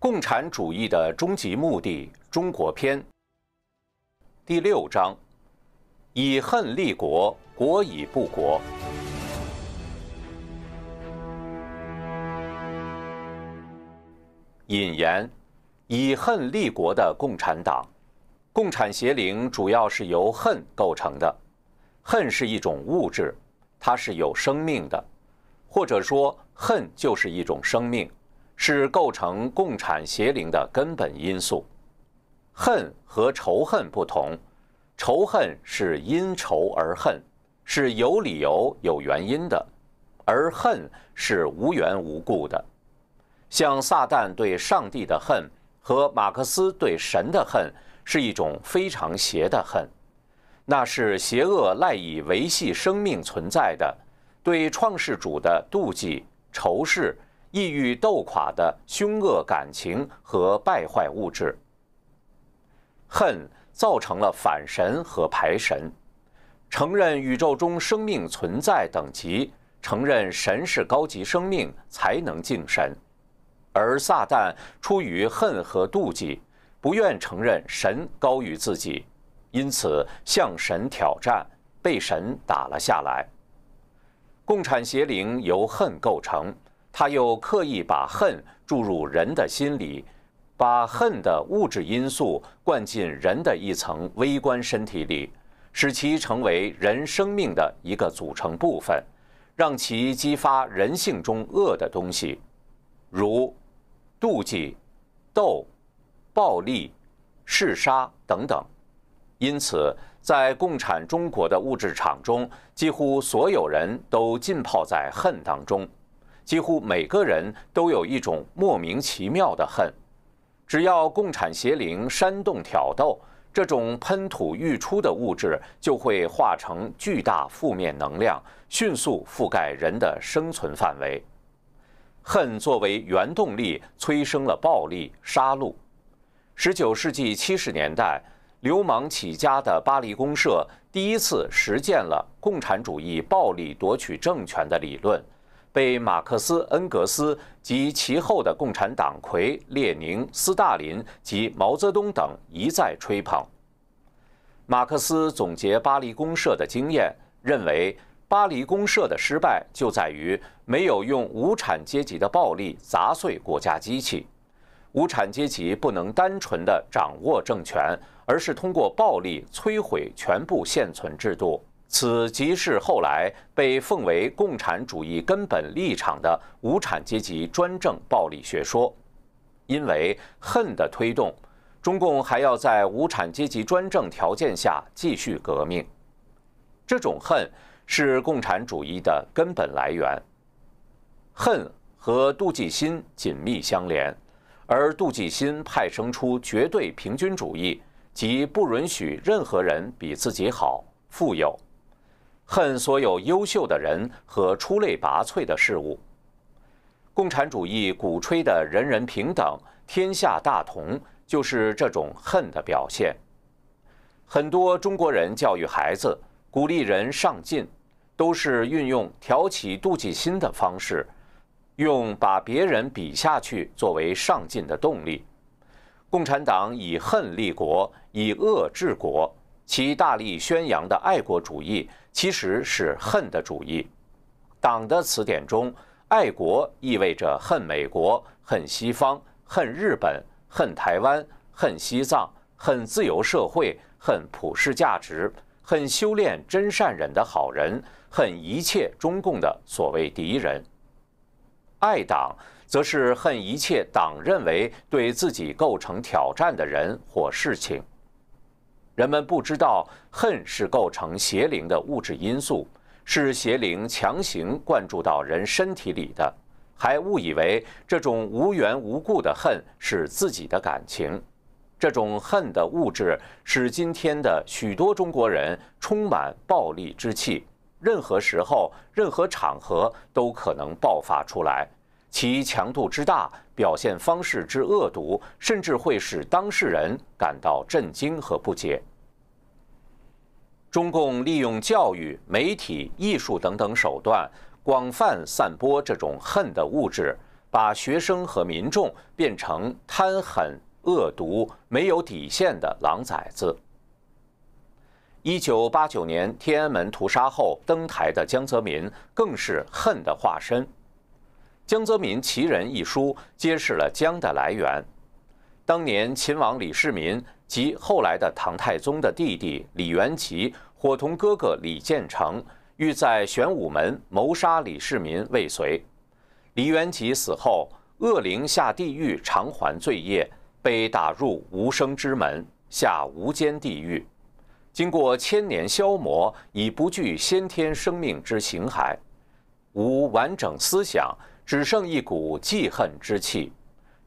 共产主义的终极目的——中国篇第六章：以恨立国，国以不国。引言：以恨立国的共产党，共产邪灵主要是由恨构成的。恨是一种物质，它是有生命的，或者说，恨就是一种生命。是构成共产邪灵的根本因素。恨和仇恨不同，仇恨是因仇而恨，是有理由、有原因的；而恨是无缘无故的。像撒旦对上帝的恨和马克思对神的恨，是一种非常邪的恨，那是邪恶赖以维系生命存在的。对创世主的妒忌、仇视。意欲斗垮的凶恶感情和败坏物质，恨造成了反神和排神。承认宇宙中生命存在等级，承认神是高级生命，才能敬神。而撒旦出于恨和妒忌，不愿承认神高于自己，因此向神挑战，被神打了下来。共产邪灵由恨构成。他又刻意把恨注入人的心里，把恨的物质因素灌进人的一层微观身体里，使其成为人生命的一个组成部分，让其激发人性中恶的东西，如妒忌、斗、暴力、嗜杀等等。因此，在共产中国的物质场中，几乎所有人都浸泡在恨当中。几乎每个人都有一种莫名其妙的恨，只要共产邪灵煽动挑逗，这种喷吐欲出的物质就会化成巨大负面能量，迅速覆盖人的生存范围。恨作为原动力，催生了暴力杀戮。十九世纪七十年代，流氓起家的巴黎公社第一次实践了共产主义暴力夺取政权的理论。被马克思、恩格斯及其后的共产党魁列宁、斯大林及毛泽东等一再吹捧。马克思总结巴黎公社的经验，认为巴黎公社的失败就在于没有用无产阶级的暴力砸碎国家机器。无产阶级不能单纯的掌握政权，而是通过暴力摧毁全部现存制度。此即是后来被奉为共产主义根本立场的无产阶级专政暴力学说，因为恨的推动，中共还要在无产阶级专政条件下继续革命。这种恨是共产主义的根本来源，恨和妒忌心紧密相连，而妒忌心派生出绝对平均主义，即不允许任何人比自己好、富有。恨所有优秀的人和出类拔萃的事物，共产主义鼓吹的人人平等、天下大同，就是这种恨的表现。很多中国人教育孩子、鼓励人上进，都是运用挑起妒忌心的方式，用把别人比下去作为上进的动力。共产党以恨立国，以恶治国。其大力宣扬的爱国主义其实是恨的主义。党的词典中，爱国意味着恨美国、恨西方、恨日本、恨台湾、恨西藏、恨自由社会、恨普世价值、恨修炼真善忍的好人、恨一切中共的所谓敌人。爱党则是恨一切党认为对自己构成挑战的人或事情。人们不知道恨是构成邪灵的物质因素，是邪灵强行灌注到人身体里的，还误以为这种无缘无故的恨是自己的感情。这种恨的物质，使今天的许多中国人充满暴力之气，任何时候、任何场合都可能爆发出来，其强度之大、表现方式之恶毒，甚至会使当事人感到震惊和不解。中共利用教育、媒体、艺术等等手段，广泛散播这种恨的物质，把学生和民众变成贪狠、恶毒、没有底线的狼崽子。一九八九年天安门屠杀后登台的江泽民，更是恨的化身。江泽民《奇人》一书揭示了江的来源。当年秦王李世民及后来的唐太宗的弟弟李元吉，伙同哥哥李建成，欲在玄武门谋杀李世民未遂。李元吉死后，恶灵下地狱偿还罪业，被打入无生之门，下无间地狱。经过千年消磨，已不具先天生命之形骸，无完整思想，只剩一股记恨之气。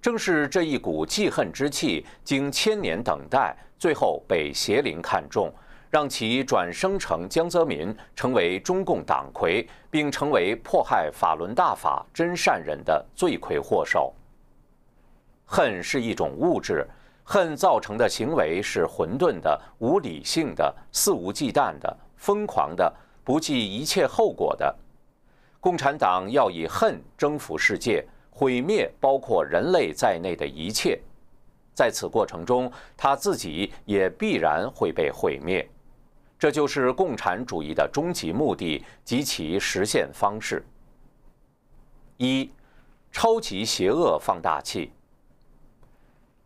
正是这一股记恨之气，经千年等待，最后被邪灵看中，让其转生成江泽民，成为中共党魁，并成为迫害法轮大法真善人的罪魁祸首。恨是一种物质，恨造成的行为是混沌的、无理性的、肆无忌惮的、疯狂的、不计一切后果的。共产党要以恨征服世界。毁灭包括人类在内的一切，在此过程中，他自己也必然会被毁灭。这就是共产主义的终极目的及其实现方式。一，超级邪恶放大器。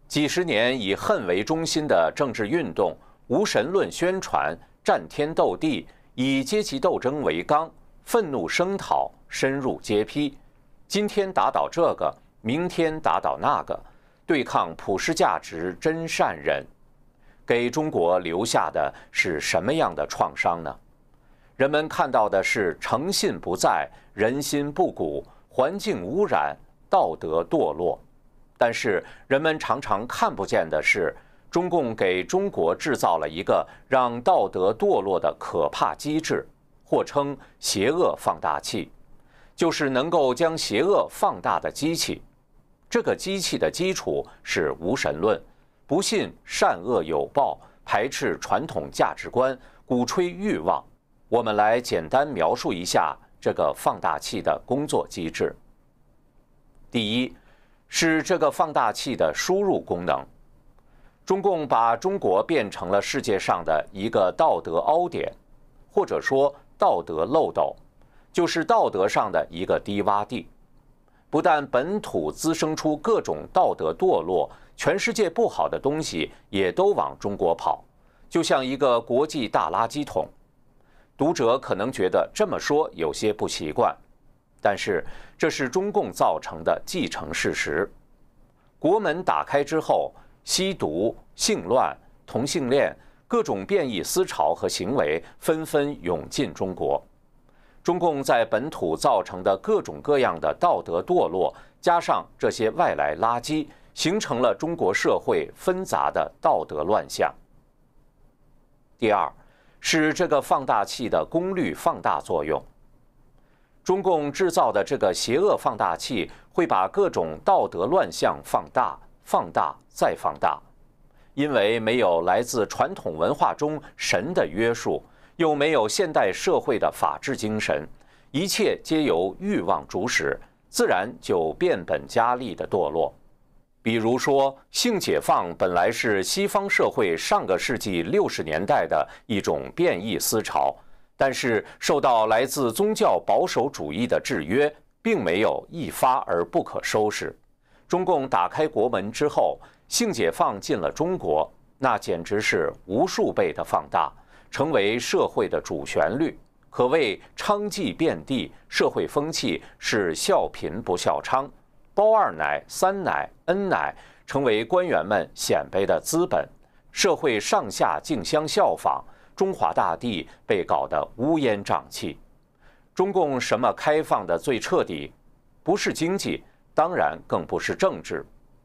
几十年以恨为中心的政治运动，无神论宣传，战天斗地，以阶级斗争为纲，愤怒声讨，深入揭批。今天打倒这个，明天打倒那个，对抗普世价值、真善人，给中国留下的是什么样的创伤呢？人们看到的是诚信不在、人心不古、环境污染、道德堕落，但是人们常常看不见的是，中共给中国制造了一个让道德堕落的可怕机制，或称邪恶放大器。就是能够将邪恶放大的机器，这个机器的基础是无神论，不信善恶有报，排斥传统价值观，鼓吹欲望。我们来简单描述一下这个放大器的工作机制。第一，是这个放大器的输入功能。中共把中国变成了世界上的一个道德凹点，或者说道德漏斗。就是道德上的一个低洼地，不但本土滋生出各种道德堕落，全世界不好的东西也都往中国跑，就像一个国际大垃圾桶。读者可能觉得这么说有些不习惯，但是这是中共造成的既成事实。国门打开之后，吸毒、性乱、同性恋，各种变异思潮和行为纷纷涌进中国。中共在本土造成的各种各样的道德堕落，加上这些外来垃圾，形成了中国社会纷杂的道德乱象。第二，是这个放大器的功率放大作用。中共制造的这个邪恶放大器，会把各种道德乱象放大、放大再放大，因为没有来自传统文化中神的约束。又没有现代社会的法治精神，一切皆由欲望主使，自然就变本加厉的堕落。比如说，性解放本来是西方社会上个世纪六十年代的一种变异思潮，但是受到来自宗教保守主义的制约，并没有一发而不可收拾。中共打开国门之后，性解放进了中国，那简直是无数倍的放大。成为社会的主旋律，可谓娼妓遍地，社会风气是笑贫不笑娼，包二奶、三奶、恩奶成为官员们显摆的资本，社会上下竞相效仿，中华大地被搞得乌烟瘴气。中共什么开放的最彻底？不是经济，当然更不是政治，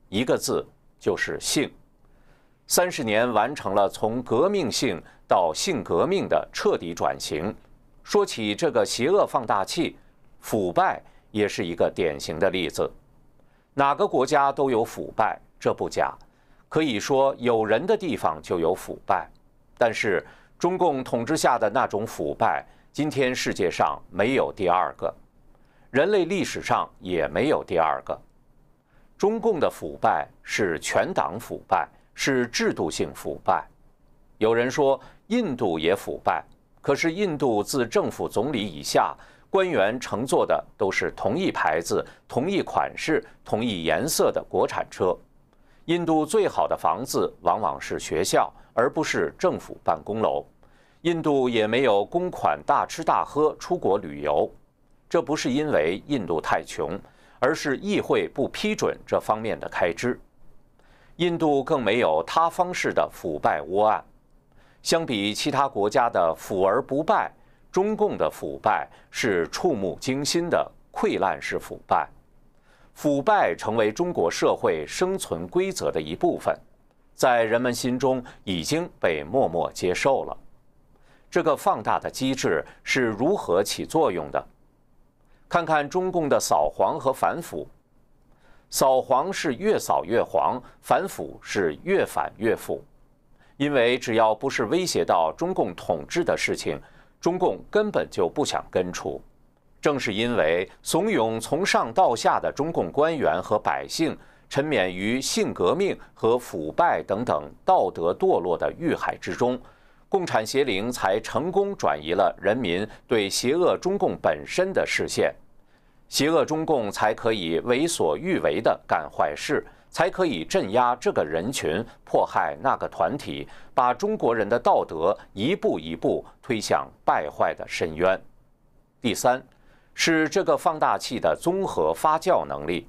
一个字就是性。三十年完成了从革命性。到性革命的彻底转型。说起这个邪恶放大器，腐败也是一个典型的例子。哪个国家都有腐败，这不假。可以说，有人的地方就有腐败。但是，中共统治下的那种腐败，今天世界上没有第二个，人类历史上也没有第二个。中共的腐败是全党腐败，是制度性腐败。有人说。印度也腐败，可是印度自政府总理以下官员乘坐的都是同一牌子、同一款式、同一颜色的国产车。印度最好的房子往往是学校，而不是政府办公楼。印度也没有公款大吃大喝、出国旅游，这不是因为印度太穷，而是议会不批准这方面的开支。印度更没有塌方式的腐败窝案。相比其他国家的腐而不败，中共的腐败是触目惊心的，溃烂式腐败，腐败成为中国社会生存规则的一部分，在人们心中已经被默默接受了。这个放大的机制是如何起作用的？看看中共的扫黄和反腐，扫黄是越扫越黄，反腐是越反越腐。因为只要不是威胁到中共统治的事情，中共根本就不想根除。正是因为怂恿从上到下的中共官员和百姓沉湎于性革命和腐败等等道德堕落的欲海之中，共产邪灵才成功转移了人民对邪恶中共本身的视线，邪恶中共才可以为所欲为地干坏事。才可以镇压这个人群，迫害那个团体，把中国人的道德一步一步推向败坏的深渊。第三，是这个放大器的综合发酵能力，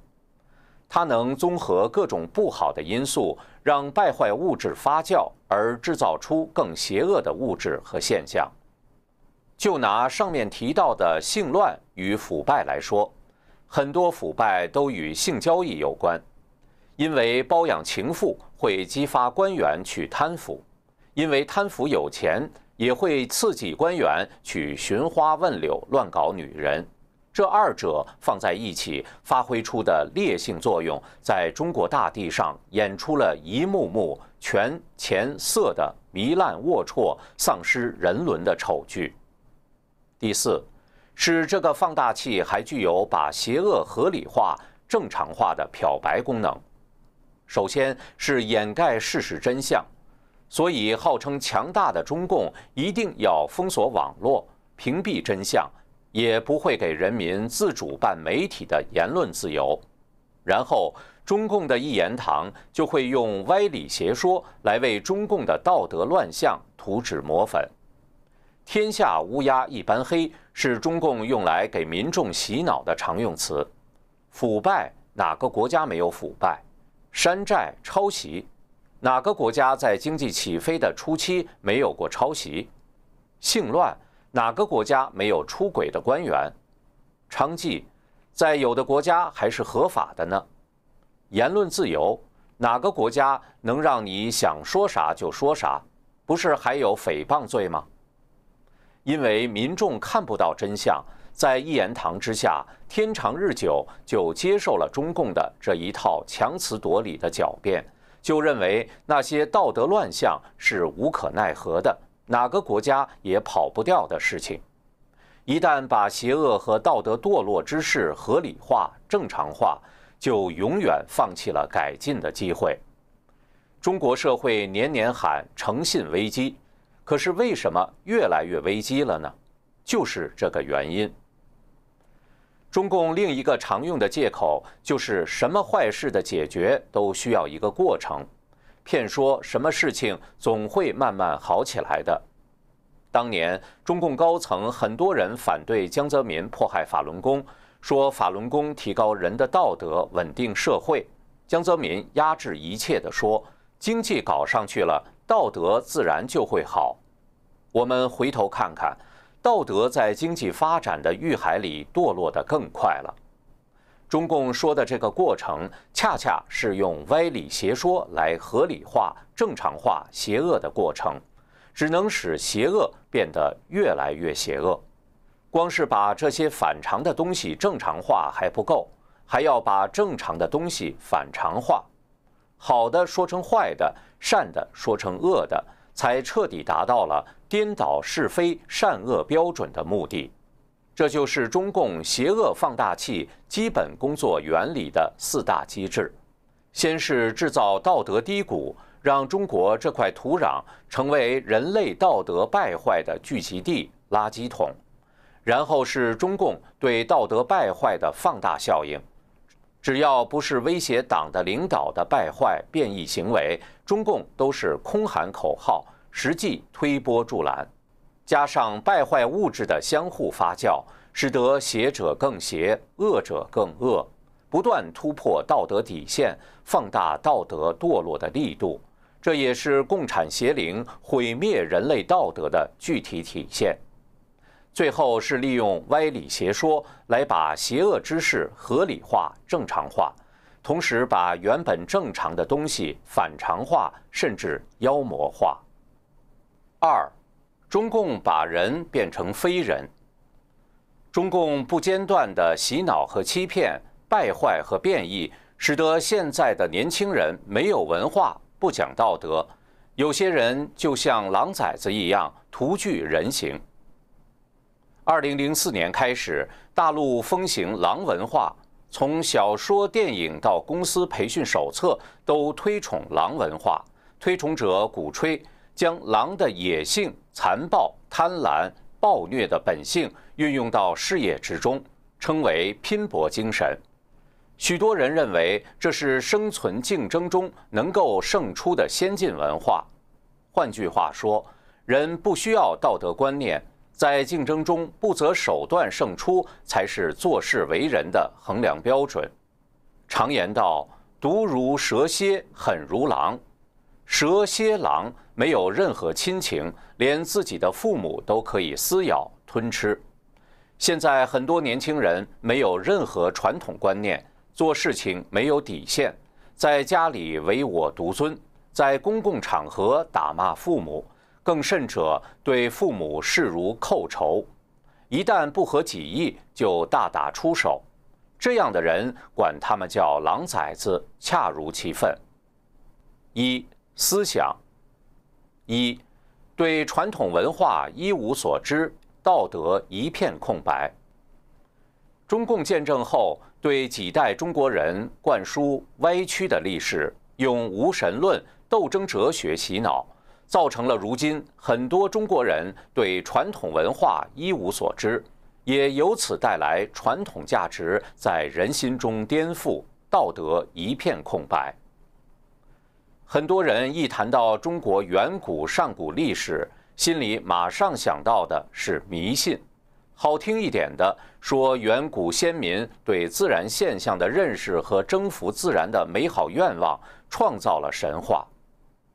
它能综合各种不好的因素，让败坏物质发酵，而制造出更邪恶的物质和现象。就拿上面提到的性乱与腐败来说，很多腐败都与性交易有关。因为包养情妇会激发官员去贪腐，因为贪腐有钱也会刺激官员去寻花问柳、乱搞女人。这二者放在一起发挥出的烈性作用，在中国大地上演出了一幕幕权钱色的糜烂、龌龊、丧失人伦的丑剧。第四，是这个放大器还具有把邪恶合理化、正常化的漂白功能。首先是掩盖事实真相，所以号称强大的中共一定要封锁网络、屏蔽真相，也不会给人民自主办媒体的言论自由。然后，中共的一言堂就会用歪理邪说来为中共的道德乱象涂脂抹粉。天下乌鸦一般黑是中共用来给民众洗脑的常用词。腐败，哪个国家没有腐败？山寨抄袭，哪个国家在经济起飞的初期没有过抄袭？性乱，哪个国家没有出轨的官员？娼妓，在有的国家还是合法的呢？言论自由，哪个国家能让你想说啥就说啥？不是还有诽谤罪吗？因为民众看不到真相。在一言堂之下，天长日久就接受了中共的这一套强词夺理的狡辩，就认为那些道德乱象是无可奈何的，哪个国家也跑不掉的事情。一旦把邪恶和道德堕落之事合理化、正常化，就永远放弃了改进的机会。中国社会年年喊诚信危机，可是为什么越来越危机了呢？就是这个原因。中共另一个常用的借口就是什么坏事的解决都需要一个过程，骗说什么事情总会慢慢好起来的。当年中共高层很多人反对江泽民迫害法轮功，说法轮功提高人的道德，稳定社会。江泽民压制一切的说，经济搞上去了，道德自然就会好。我们回头看看。道德在经济发展的欲海里堕落得更快了。中共说的这个过程，恰恰是用歪理邪说来合理化、正常化邪恶的过程，只能使邪恶变得越来越邪恶。光是把这些反常的东西正常化还不够，还要把正常的东西反常化，好的说成坏的，善的说成恶的，才彻底达到了。颠倒是非、善恶标准的目的，这就是中共邪恶放大器基本工作原理的四大机制。先是制造道德低谷，让中国这块土壤成为人类道德败坏的聚集地、垃圾桶；然后是中共对道德败坏的放大效应。只要不是威胁党的领导的败坏变异行为，中共都是空喊口号。实际推波助澜，加上败坏物质的相互发酵，使得邪者更邪，恶者更恶，不断突破道德底线，放大道德堕落的力度。这也是共产邪灵毁灭人类道德的具体体现。最后是利用歪理邪说来把邪恶之事合理化、正常化，同时把原本正常的东西反常化，甚至妖魔化。二，中共把人变成非人。中共不间断的洗脑和欺骗、败坏和变异，使得现在的年轻人没有文化、不讲道德。有些人就像狼崽子一样，徒具人形。二零零四年开始，大陆风行狼文化，从小说、电影到公司培训手册，都推崇狼文化。推崇者鼓吹。将狼的野性、残暴、贪婪、暴虐的本性运用到事业之中，称为拼搏精神。许多人认为这是生存竞争中能够胜出的先进文化。换句话说，人不需要道德观念，在竞争中不择手段胜出才是做事为人的衡量标准。常言道：“毒如蛇蝎，狠如狼。”蛇蝎狼。没有任何亲情，连自己的父母都可以撕咬吞吃。现在很多年轻人没有任何传统观念，做事情没有底线，在家里唯我独尊，在公共场合打骂父母，更甚者对父母视如寇仇，一旦不合己意就大打出手。这样的人，管他们叫“狼崽子”，恰如其分。一思想。一，对传统文化一无所知，道德一片空白。中共建政后，对几代中国人灌输歪曲的历史，用无神论、斗争哲学洗脑，造成了如今很多中国人对传统文化一无所知，也由此带来传统价值在人心中颠覆，道德一片空白。很多人一谈到中国远古上古历史，心里马上想到的是迷信。好听一点的说，远古先民对自然现象的认识和征服自然的美好愿望，创造了神话。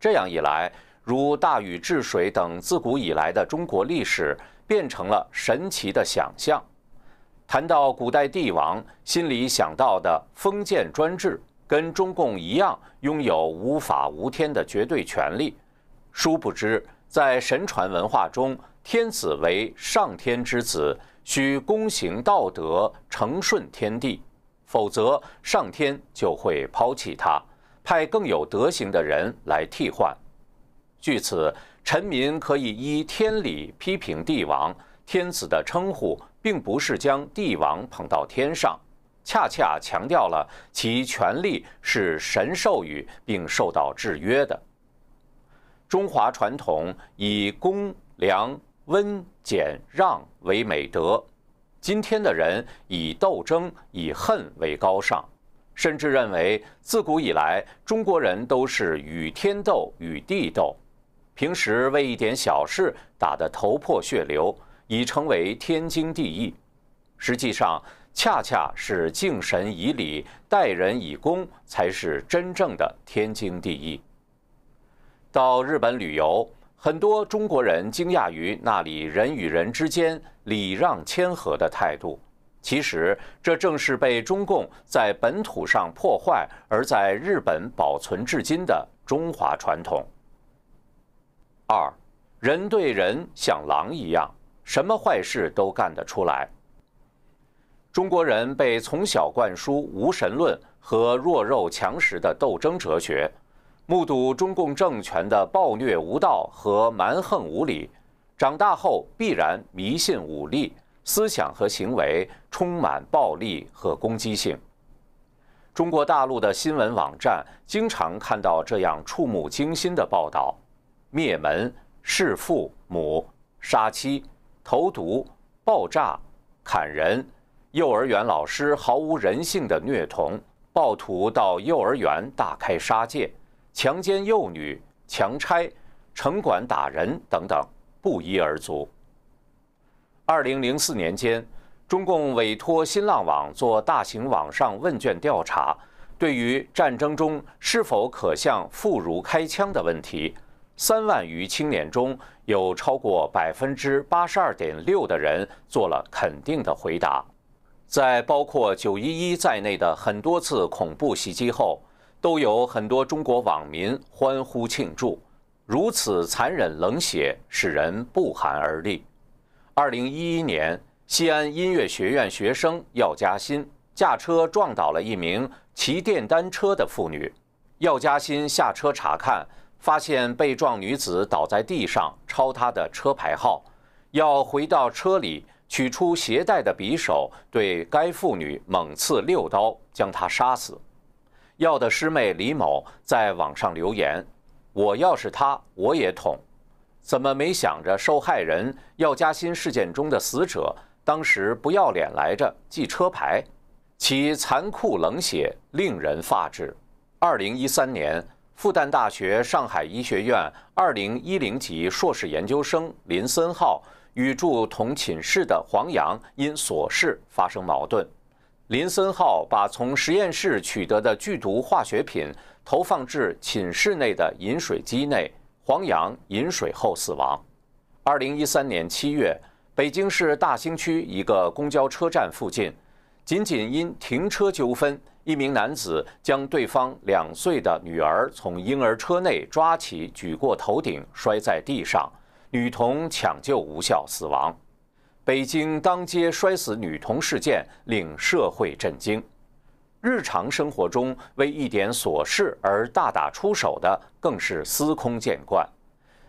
这样一来，如大禹治水等自古以来的中国历史，变成了神奇的想象。谈到古代帝王，心里想到的封建专制。跟中共一样，拥有无法无天的绝对权力。殊不知，在神传文化中，天子为上天之子，需躬行道德，承顺天地，否则上天就会抛弃他，派更有德行的人来替换。据此，臣民可以依天理批评帝王。天子的称呼，并不是将帝王捧到天上。恰恰强调了其权力是神授予并受到制约的。中华传统以公、良、温、俭、让为美德，今天的人以斗争、以恨为高尚，甚至认为自古以来中国人都是与天斗、与地斗，平时为一点小事打得头破血流已成为天经地义。实际上，恰恰是敬神以礼，待人以公，才是真正的天经地义。到日本旅游，很多中国人惊讶于那里人与人之间礼让谦和的态度。其实，这正是被中共在本土上破坏，而在日本保存至今的中华传统。二，人对人像狼一样，什么坏事都干得出来。中国人被从小灌输无神论和弱肉强食的斗争哲学，目睹中共政权的暴虐无道和蛮横无理，长大后必然迷信武力，思想和行为充满暴力和攻击性。中国大陆的新闻网站经常看到这样触目惊心的报道：灭门、弑父母、杀妻、投毒、爆炸、砍人。幼儿园老师毫无人性的虐童、暴徒到幼儿园大开杀戒、强奸幼女、强拆、城管打人等等，不一而足。二零零四年间，中共委托新浪网做大型网上问卷调查，对于战争中是否可向妇孺开枪的问题，三万余青年中有超过百分之八十二点六的人做了肯定的回答。在包括九一一在内的很多次恐怖袭击后，都有很多中国网民欢呼庆祝。如此残忍冷血，使人不寒而栗。二零一一年，西安音乐学院学生药家鑫驾车撞倒了一名骑电单车的妇女。药家鑫下车查看，发现被撞女子倒在地上，抄她的车牌号。要回到车里。取出携带的匕首，对该妇女猛刺六刀，将她杀死。药的师妹李某在网上留言：“我要是他，我也捅。怎么没想着受害人？药家鑫事件中的死者当时不要脸来着，记车牌，其残酷冷血令人发指。”二零一三年，复旦大学上海医学院二零一零级硕士研究生林森浩。与住同寝室的黄洋因琐事发生矛盾，林森浩把从实验室取得的剧毒化学品投放至寝室内的饮水机内，黄洋饮水后死亡。二零一三年七月，北京市大兴区一个公交车站附近，仅仅因停车纠纷，一名男子将对方两岁的女儿从婴儿车内抓起，举过头顶摔在地上。女童抢救无效死亡，北京当街摔死女童事件令社会震惊。日常生活中为一点琐事而大打出手的更是司空见惯。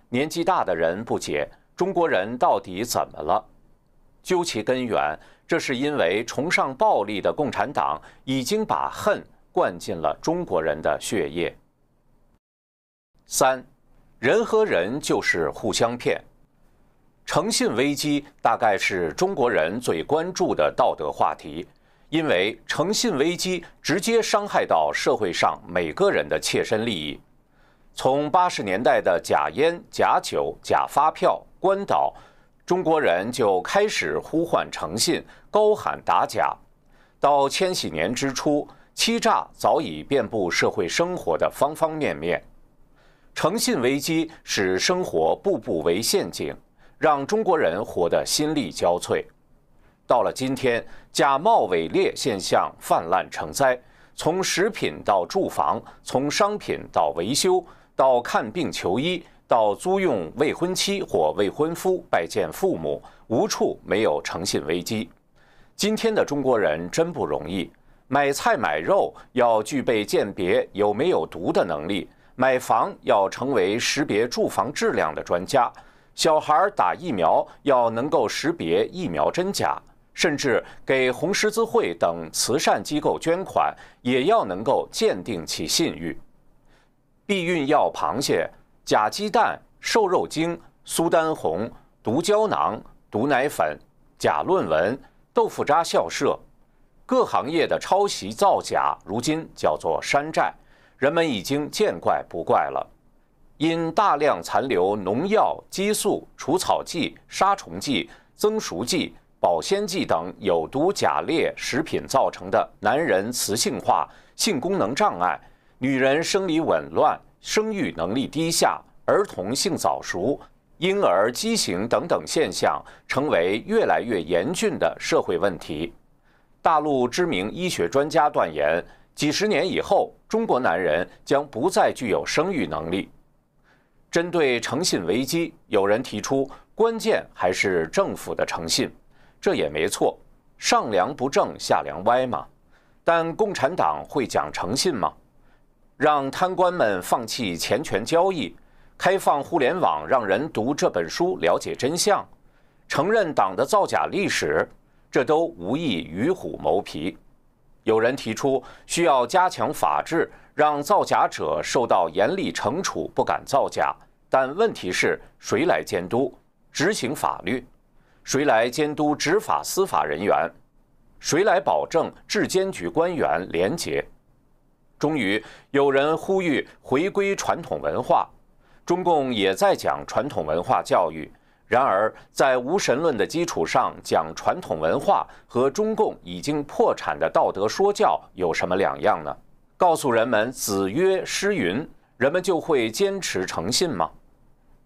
年纪大的人不解，中国人到底怎么了？究其根源，这是因为崇尚暴力的共产党已经把恨灌进了中国人的血液。三。人和人就是互相骗，诚信危机大概是中国人最关注的道德话题，因为诚信危机直接伤害到社会上每个人的切身利益。从八十年代的假烟、假酒、假发票、关岛，中国人就开始呼唤诚信，高喊打假，到千禧年之初，欺诈早已遍布社会生活的方方面面。诚信危机使生活步步为陷阱，让中国人活得心力交瘁。到了今天，假冒伪劣现象泛滥成灾，从食品到住房，从商品到维修，到看病求医，到租用未婚妻或未婚夫拜见父母，无处没有诚信危机。今天的中国人真不容易，买菜买肉要具备鉴别有没有毒的能力。买房要成为识别住房质量的专家，小孩打疫苗要能够识别疫苗真假，甚至给红十字会等慈善机构捐款也要能够鉴定其信誉。避孕药螃蟹、假鸡蛋、瘦肉精、苏丹红、毒胶囊、毒奶粉、假论文、豆腐渣校舍，各行业的抄袭造假，如今叫做山寨。人们已经见怪不怪了。因大量残留农药、激素、除草剂、杀虫剂、增熟剂、保鲜剂等有毒甲劣食品造成的男人雌性化、性功能障碍，女人生理紊乱、生育能力低下，儿童性早熟、婴儿畸形等等现象，成为越来越严峻的社会问题。大陆知名医学专家断言。几十年以后，中国男人将不再具有生育能力。针对诚信危机，有人提出关键还是政府的诚信，这也没错。上梁不正下梁歪嘛。但共产党会讲诚信吗？让贪官们放弃钱权交易，开放互联网，让人读这本书了解真相，承认党的造假历史，这都无异于虎谋皮。有人提出需要加强法治，让造假者受到严厉惩处，不敢造假。但问题是，谁来监督执行法律？谁来监督执法司法人员？谁来保证质监局官员廉洁？终于，有人呼吁回归传统文化，中共也在讲传统文化教育。然而，在无神论的基础上讲传统文化，和中共已经破产的道德说教有什么两样呢？告诉人们“子曰诗云”，人们就会坚持诚信吗？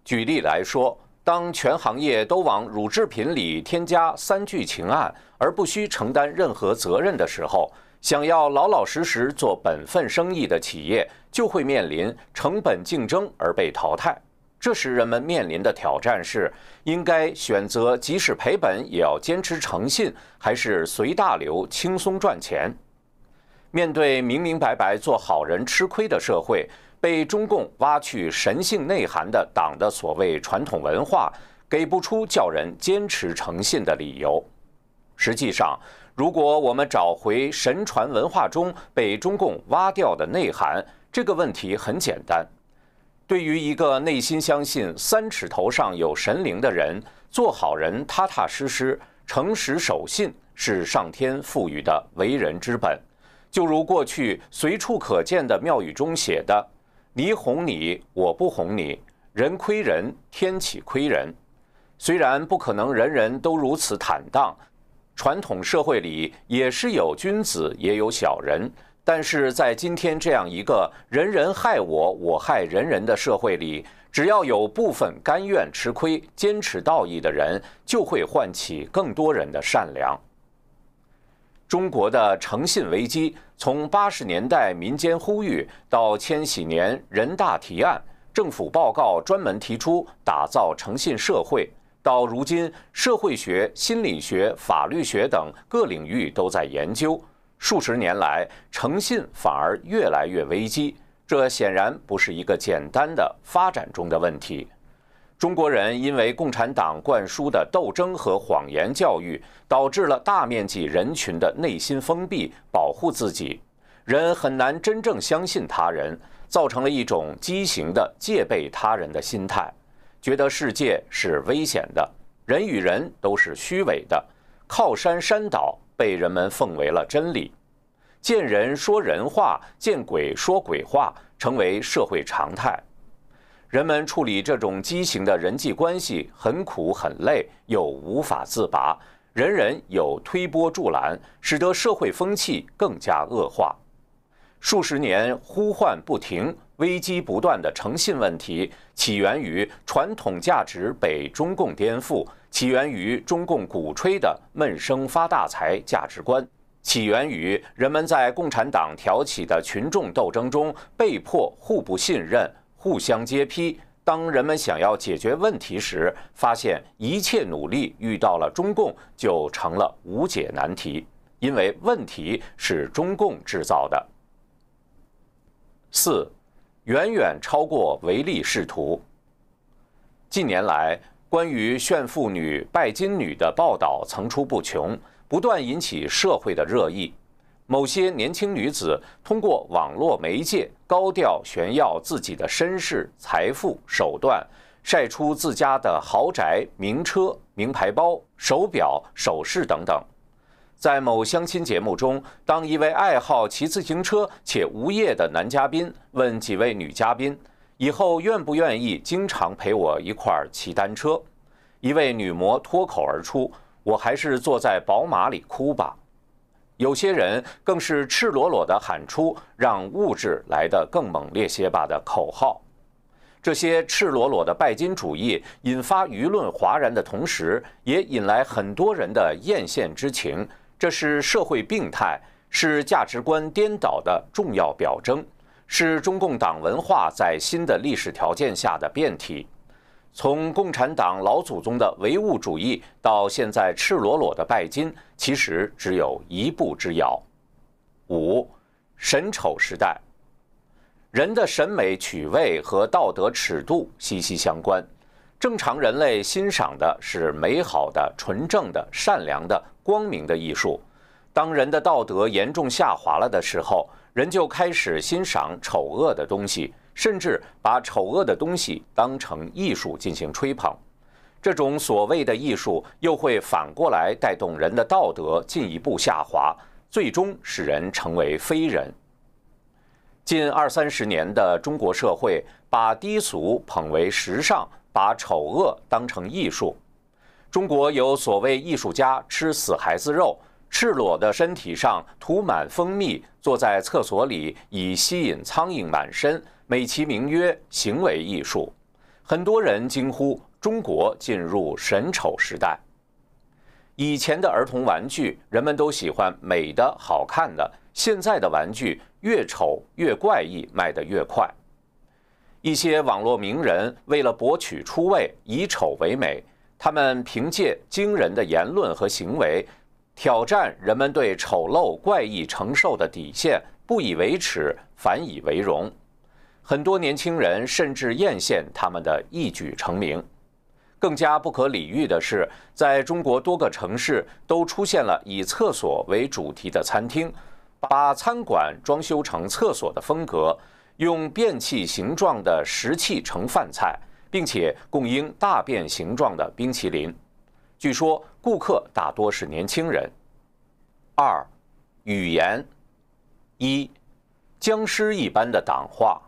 举例来说，当全行业都往乳制品里添加三聚氰胺而不需承担任何责任的时候，想要老老实实做本分生意的企业就会面临成本竞争而被淘汰。这时，人们面临的挑战是：应该选择即使赔本也要坚持诚信，还是随大流轻松赚钱？面对明明白白做好人吃亏的社会，被中共挖去神性内涵的党的所谓传统文化，给不出叫人坚持诚信的理由。实际上，如果我们找回神传文化中被中共挖掉的内涵，这个问题很简单。对于一个内心相信三尺头上有神灵的人，做好人、踏踏实实、诚实守信是上天赋予的为人之本。就如过去随处可见的庙宇中写的：“你哄你，我不哄你；人亏人，天启亏人？”虽然不可能人人都如此坦荡，传统社会里也是有君子也有小人。但是在今天这样一个人人害我，我害人人的社会里，只要有部分甘愿吃亏、坚持道义的人，就会唤起更多人的善良。中国的诚信危机，从八十年代民间呼吁，到千禧年人大提案、政府报告专门提出打造诚信社会，到如今，社会学、心理学、法律学等各领域都在研究。数十年来，诚信反而越来越危机，这显然不是一个简单的发展中的问题。中国人因为共产党灌输的斗争和谎言教育，导致了大面积人群的内心封闭，保护自己，人很难真正相信他人，造成了一种畸形的戒备他人的心态，觉得世界是危险的，人与人都是虚伪的，靠山山倒。被人们奉为了真理，见人说人话，见鬼说鬼话，成为社会常态。人们处理这种畸形的人际关系很苦很累，又无法自拔。人人有推波助澜，使得社会风气更加恶化。数十年呼唤不停，危机不断的诚信问题，起源于传统价值被中共颠覆。起源于中共鼓吹的“闷声发大财”价值观，起源于人们在共产党挑起的群众斗争中被迫互不信任、互相揭批。当人们想要解决问题时，发现一切努力遇到了中共就成了无解难题，因为问题是中共制造的。四，远远超过唯利是图。近年来。关于炫富女、拜金女的报道层出不穷，不断引起社会的热议。某些年轻女子通过网络媒介高调炫耀自己的身世、财富、手段，晒出自家的豪宅、名车、名牌包、手表、首饰等等。在某相亲节目中，当一位爱好骑自行车且无业的男嘉宾问几位女嘉宾，以后愿不愿意经常陪我一块儿骑单车？一位女模脱口而出：“我还是坐在宝马里哭吧。”有些人更是赤裸裸地喊出“让物质来得更猛烈些吧”的口号。这些赤裸裸的拜金主义引发舆论哗然的同时，也引来很多人的艳羡之情。这是社会病态，是价值观颠倒的重要表征。是中共党文化在新的历史条件下的变体，从共产党老祖宗的唯物主义到现在赤裸裸的拜金，其实只有一步之遥。五，审丑时代，人的审美趣味和道德尺度息息相关。正常人类欣赏的是美好的、纯正的、善良的、光明的艺术。当人的道德严重下滑了的时候。人就开始欣赏丑恶的东西，甚至把丑恶的东西当成艺术进行吹捧。这种所谓的艺术又会反过来带动人的道德进一步下滑，最终使人成为非人。近二三十年的中国社会，把低俗捧为时尚，把丑恶当成艺术。中国有所谓艺术家吃死孩子肉。赤裸的身体上涂满蜂蜜，坐在厕所里以吸引苍蝇满身，美其名曰行为艺术。很多人惊呼：“中国进入神丑时代。”以前的儿童玩具，人们都喜欢美的、好看的；现在的玩具越丑越怪异，卖得越快。一些网络名人为了博取出位，以丑为美，他们凭借惊人的言论和行为。挑战人们对丑陋怪异承受的底线，不以为耻反以为荣。很多年轻人甚至艳羡他们的一举成名。更加不可理喻的是，在中国多个城市都出现了以厕所为主题的餐厅，把餐馆装修成厕所的风格，用便器形状的食器盛饭菜，并且供应大便形状的冰淇淋。据说顾客大多是年轻人。二，语言，一，僵尸一般的党化，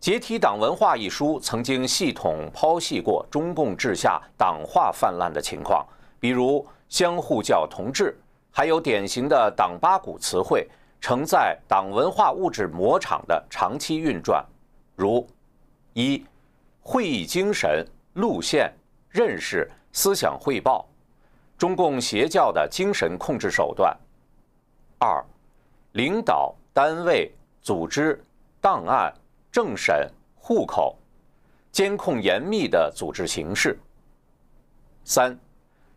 《解体党文化》一书曾经系统剖析过中共治下党化泛滥的情况，比如相互叫同志，还有典型的党八股词汇，承载党文化物质模场的长期运转，如一，会议精神、路线、认识。思想汇报，中共邪教的精神控制手段；二，领导单位组织档案政审户口，监控严密的组织形式；三，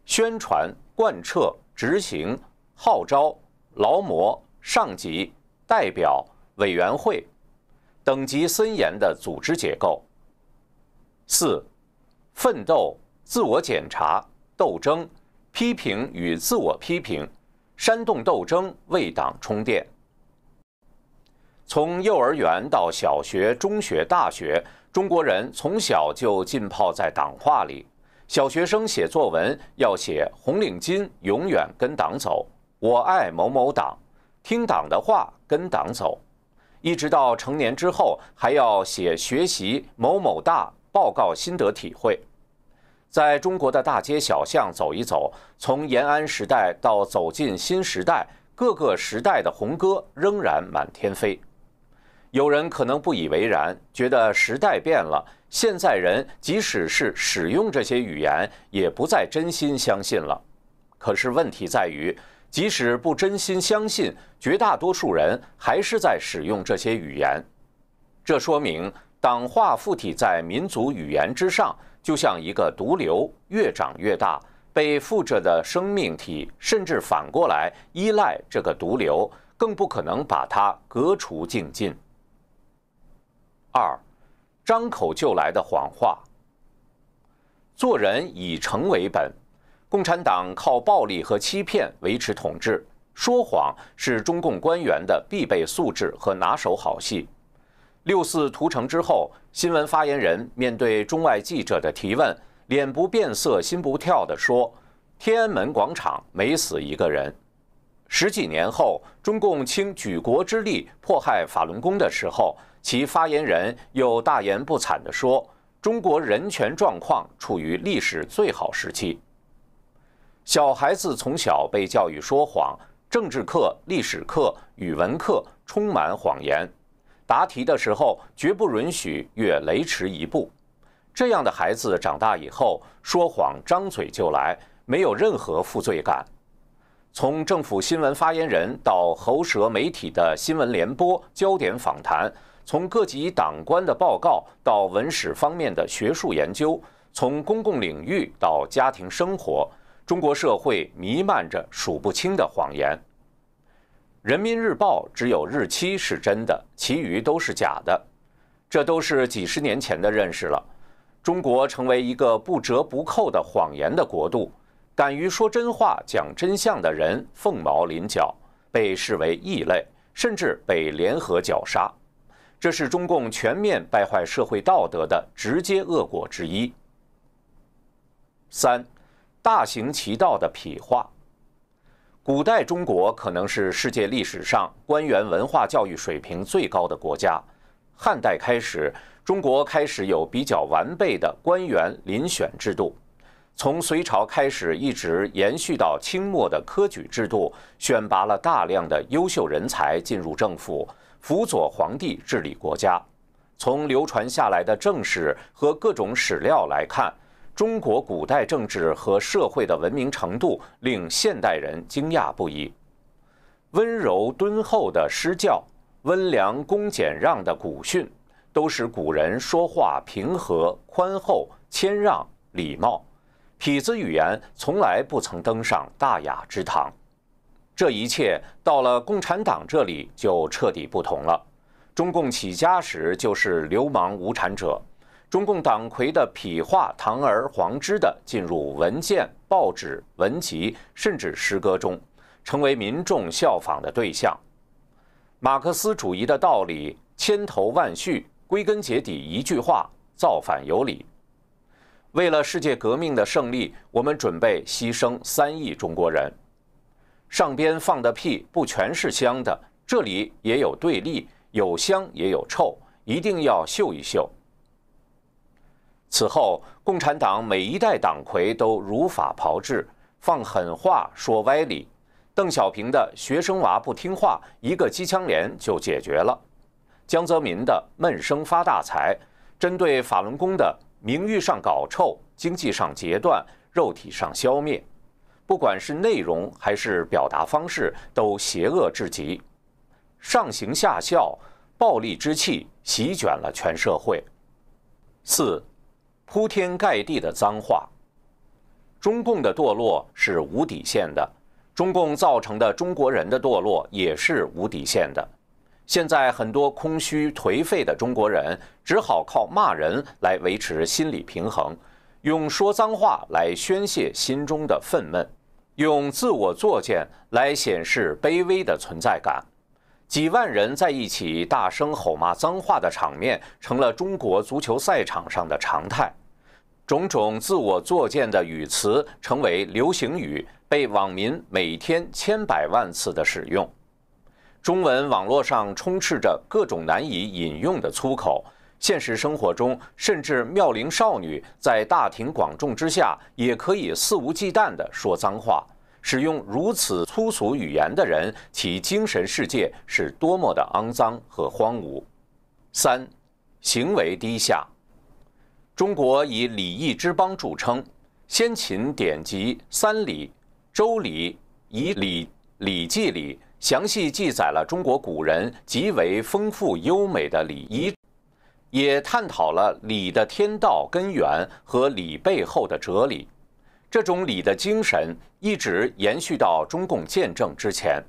宣传贯彻执行号召劳模上级代表委员会，等级森严的组织结构；四，奋斗。自我检查、斗争、批评与自我批评，煽动斗争为党充电。从幼儿园到小学、中学、大学，中国人从小就浸泡在党话里。小学生写作文要写“红领巾永远跟党走”，“我爱某某党，听党的话，跟党走”。一直到成年之后，还要写学习某某大报告心得体会。在中国的大街小巷走一走，从延安时代到走进新时代，各个时代的红歌仍然满天飞。有人可能不以为然，觉得时代变了，现在人即使是使用这些语言，也不再真心相信了。可是问题在于，即使不真心相信，绝大多数人还是在使用这些语言。这说明党化附体在民族语言之上。就像一个毒瘤越长越大，被附着的生命体甚至反过来依赖这个毒瘤，更不可能把它革除净尽。二，张口就来的谎话。做人以诚为本，共产党靠暴力和欺骗维持统治，说谎是中共官员的必备素质和拿手好戏。六四屠城之后，新闻发言人面对中外记者的提问，脸不变色心不跳地说：“天安门广场没死一个人。”十几年后，中共倾举国之力迫害法轮功的时候，其发言人又大言不惭地说：“中国人权状况处于历史最好时期。”小孩子从小被教育说谎，政治课、历史课、语文课充满谎言。答题的时候绝不允许越雷池一步，这样的孩子长大以后说谎张嘴就来，没有任何负罪感。从政府新闻发言人到喉舌媒体的新闻联播、焦点访谈，从各级党官的报告到文史方面的学术研究，从公共领域到家庭生活，中国社会弥漫着数不清的谎言。《人民日报》只有日期是真的，其余都是假的。这都是几十年前的认识了。中国成为一个不折不扣的谎言的国度，敢于说真话、讲真相的人凤毛麟角，被视为异类，甚至被联合绞杀。这是中共全面败坏社会道德的直接恶果之一。三，大行其道的痞化。古代中国可能是世界历史上官员文化教育水平最高的国家。汉代开始，中国开始有比较完备的官员遴选制度。从隋朝开始，一直延续到清末的科举制度，选拔了大量的优秀人才进入政府，辅佐皇帝治理国家。从流传下来的正史和各种史料来看。中国古代政治和社会的文明程度令现代人惊讶不已。温柔敦厚的诗教，温良恭俭让的古训，都使古人说话平和、宽厚、谦让、礼貌。痞子语言从来不曾登上大雅之堂。这一切到了共产党这里就彻底不同了。中共起家时就是流氓无产者。中共党魁的屁话堂而皇之地进入文件、报纸、文集，甚至诗歌中，成为民众效仿的对象。马克思主义的道理千头万绪，归根结底一句话：造反有理。为了世界革命的胜利，我们准备牺牲三亿中国人。上边放的屁不全是香的，这里也有对立，有香也有臭，一定要嗅一嗅。此后，共产党每一代党魁都如法炮制，放狠话说歪理。邓小平的学生娃不听话，一个机枪连就解决了；江泽民的闷声发大财，针对法轮功的名誉上搞臭，经济上截断，肉体上消灭。不管是内容还是表达方式，都邪恶至极，上行下效，暴力之气席卷了全社会。四。铺天盖地的脏话，中共的堕落是无底线的，中共造成的中国人的堕落也是无底线的。现在很多空虚颓废的中国人只好靠骂人来维持心理平衡，用说脏话来宣泄心中的愤懑，用自我作践来显示卑微的存在感。几万人在一起大声吼骂脏话的场面，成了中国足球赛场上的常态。种种自我作践的语词成为流行语，被网民每天千百万次的使用。中文网络上充斥着各种难以引用的粗口，现实生活中，甚至妙龄少女在大庭广众之下也可以肆无忌惮地说脏话。使用如此粗俗语言的人，其精神世界是多么的肮脏和荒芜！三，行为低下。中国以礼义之邦著称，先秦典籍《三礼》《周礼》《仪礼》《礼记》里详细记载了中国古人极为丰富优美的礼仪，也探讨了礼的天道根源和礼背后的哲理。这种礼的精神一直延续到中共建政之前。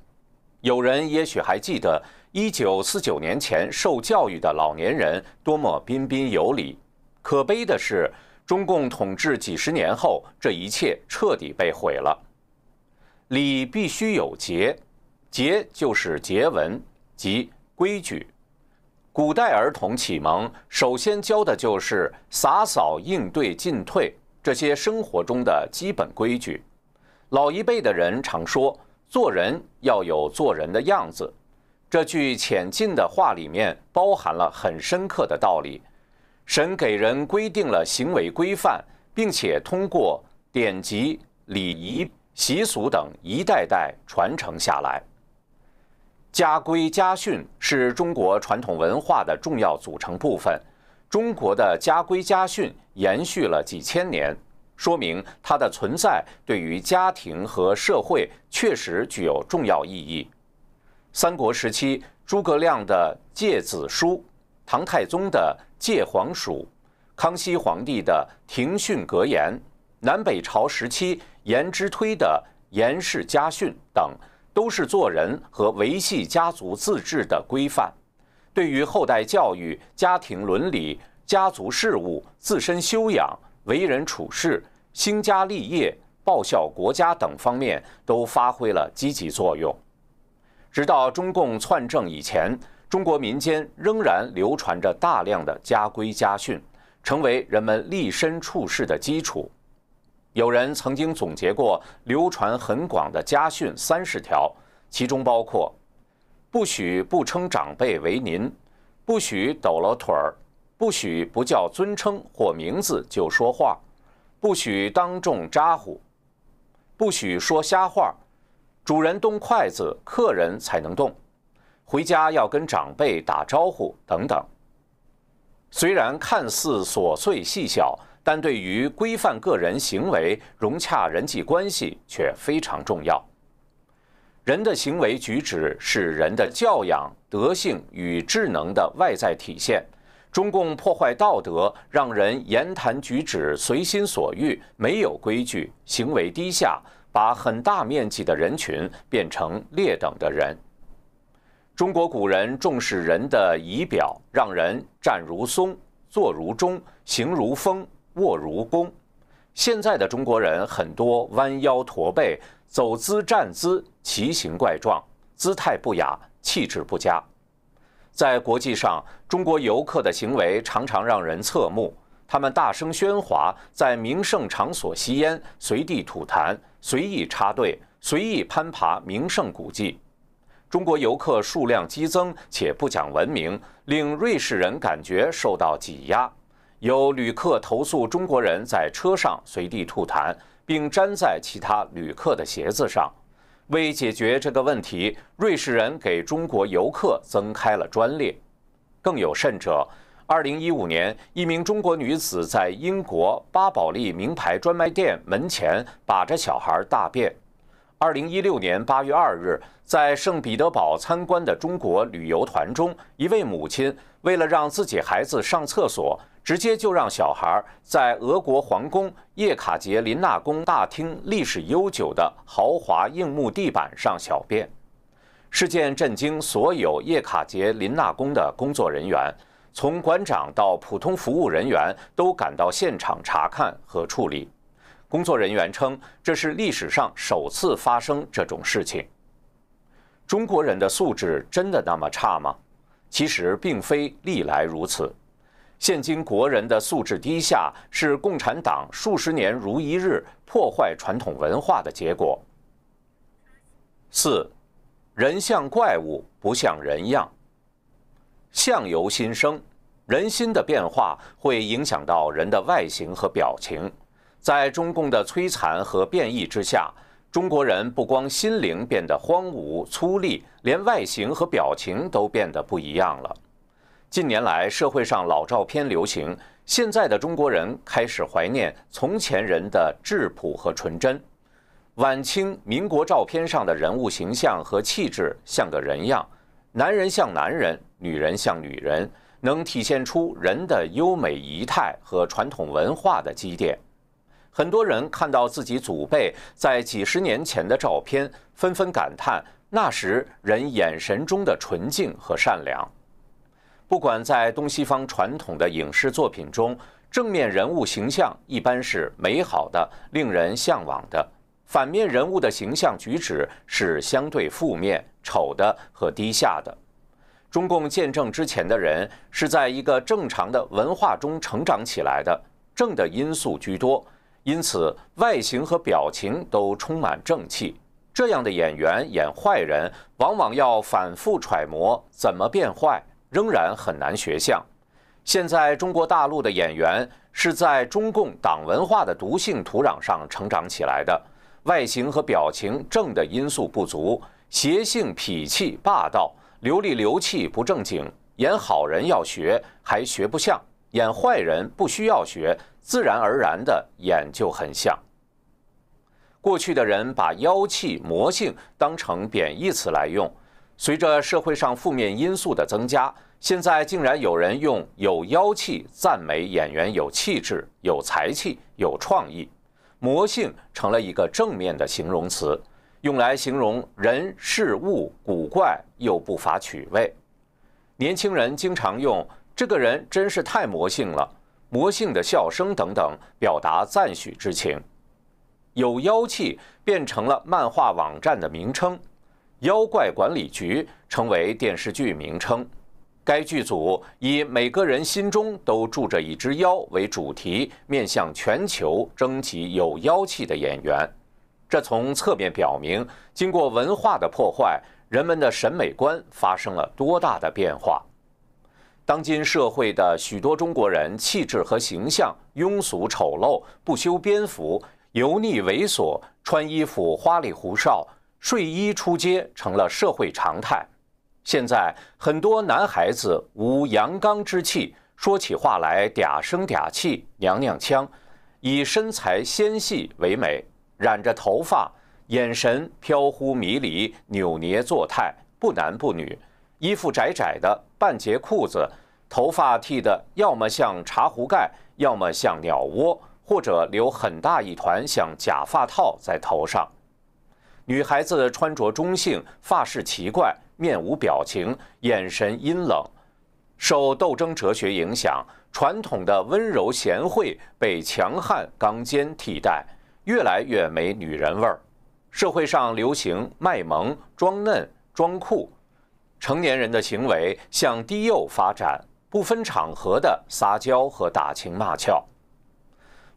有人也许还记得，一九四九年前受教育的老年人多么彬彬有礼。可悲的是，中共统治几十年后，这一切彻底被毁了。礼必须有节，节就是节文，即规矩。古代儿童启蒙首先教的就是洒扫应对进退。这些生活中的基本规矩，老一辈的人常说：“做人要有做人的样子。”这句浅近的话里面包含了很深刻的道理。神给人规定了行为规范，并且通过典籍、礼仪、习俗等一代代传承下来。家规家训是中国传统文化的重要组成部分。中国的家规家训延续了几千年，说明它的存在对于家庭和社会确实具有重要意义。三国时期诸葛亮的《诫子书》，唐太宗的《诫皇叔》，康熙皇帝的《庭训格言》，南北朝时期颜之推的《颜氏家训》等，都是做人和维系家族自治的规范。对于后代教育、家庭伦理、家族事务、自身修养、为人处事、兴家立业、报效国家等方面，都发挥了积极作用。直到中共篡政以前，中国民间仍然流传着大量的家规家训，成为人们立身处世的基础。有人曾经总结过流传很广的家训三十条，其中包括。不许不称长辈为您，不许抖了腿儿，不许不叫尊称或名字就说话，不许当众咋呼，不许说瞎话，主人动筷子，客人才能动，回家要跟长辈打招呼等等。虽然看似琐碎细小，但对于规范个人行为、融洽人际关系却非常重要。人的行为举止是人的教养、德性与智能的外在体现。中共破坏道德，让人言谈举止随心所欲，没有规矩，行为低下，把很大面积的人群变成劣等的人。中国古人重视人的仪表，让人站如松，坐如钟，行如风，卧如弓。现在的中国人很多弯腰驼背。走姿站姿奇形怪状，姿态不雅，气质不佳。在国际上，中国游客的行为常常让人侧目。他们大声喧哗，在名胜场所吸烟、随地吐痰、随意插队、随意攀爬名胜古迹。中国游客数量激增，且不讲文明，令瑞士人感觉受到挤压。有旅客投诉中国人在车上随地吐痰。并粘在其他旅客的鞋子上。为解决这个问题，瑞士人给中国游客增开了专列。更有甚者，二零一五年，一名中国女子在英国巴宝莉名牌专卖店门前把着小孩大便。二零一六年八月二日，在圣彼得堡参观的中国旅游团中，一位母亲为了让自己孩子上厕所。直接就让小孩在俄国皇宫叶卡捷琳娜宫大厅历史悠久的豪华硬木地板上小便，事件震惊所有叶卡捷琳娜宫的工作人员，从馆长到普通服务人员都赶到现场查看和处理。工作人员称，这是历史上首次发生这种事情。中国人的素质真的那么差吗？其实并非历来如此。现今国人的素质低下，是共产党数十年如一日破坏传统文化的结果。四，人像怪物，不像人样。相由心生，人心的变化会影响到人的外形和表情。在中共的摧残和变异之下，中国人不光心灵变得荒芜粗粝，连外形和表情都变得不一样了。近年来，社会上老照片流行，现在的中国人开始怀念从前人的质朴和纯真。晚清、民国照片上的人物形象和气质像个人样，男人像男人，女人像女人，能体现出人的优美仪态和传统文化的积淀。很多人看到自己祖辈在几十年前的照片，纷纷感叹那时人眼神中的纯净和善良。不管在东西方传统的影视作品中，正面人物形象一般是美好的、令人向往的；反面人物的形象举止是相对负面、丑的和低下的。中共见证之前的人是在一个正常的文化中成长起来的，正的因素居多，因此外形和表情都充满正气。这样的演员演坏人，往往要反复揣摩怎么变坏。仍然很难学像。现在中国大陆的演员是在中共党文化的毒性土壤上成长起来的，外形和表情正的因素不足，邪性、脾气霸道、流利流气不正经。演好人要学，还学不像；演坏人不需要学，自然而然的演就很像。过去的人把妖气、魔性当成贬义词来用，随着社会上负面因素的增加。现在竟然有人用“有妖气”赞美演员有气质、有才气、有创意，魔性成了一个正面的形容词，用来形容人事物古怪又不乏趣味。年轻人经常用“这个人真是太魔性了”“魔性的笑声”等等表达赞许之情。有妖气变成了漫画网站的名称，妖怪管理局成为电视剧名称。该剧组以“每个人心中都住着一只妖”为主题，面向全球征集有妖气的演员。这从侧面表明，经过文化的破坏，人们的审美观发生了多大的变化。当今社会的许多中国人气质和形象庸俗丑陋、不修边幅、油腻猥琐，穿衣服花里胡哨，睡衣出街成了社会常态。现在很多男孩子无阳刚之气，说起话来嗲声嗲气、娘娘腔，以身材纤细为美，染着头发，眼神飘忽迷离，扭捏作态，不男不女，衣服窄窄的半截裤子，头发剃的要么像茶壶盖，要么像鸟窝，或者留很大一团像假发套在头上。女孩子穿着中性，发饰奇怪。面无表情，眼神阴冷，受斗争哲学影响，传统的温柔贤惠被强悍刚坚替代，越来越没女人味儿。社会上流行卖萌、装嫩、装酷，成年人的行为向低幼发展，不分场合的撒娇和打情骂俏，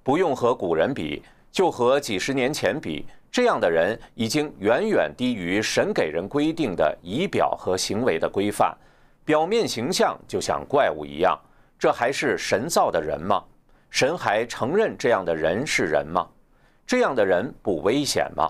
不用和古人比，就和几十年前比。这样的人已经远远低于神给人规定的仪表和行为的规范，表面形象就像怪物一样。这还是神造的人吗？神还承认这样的人是人吗？这样的人不危险吗？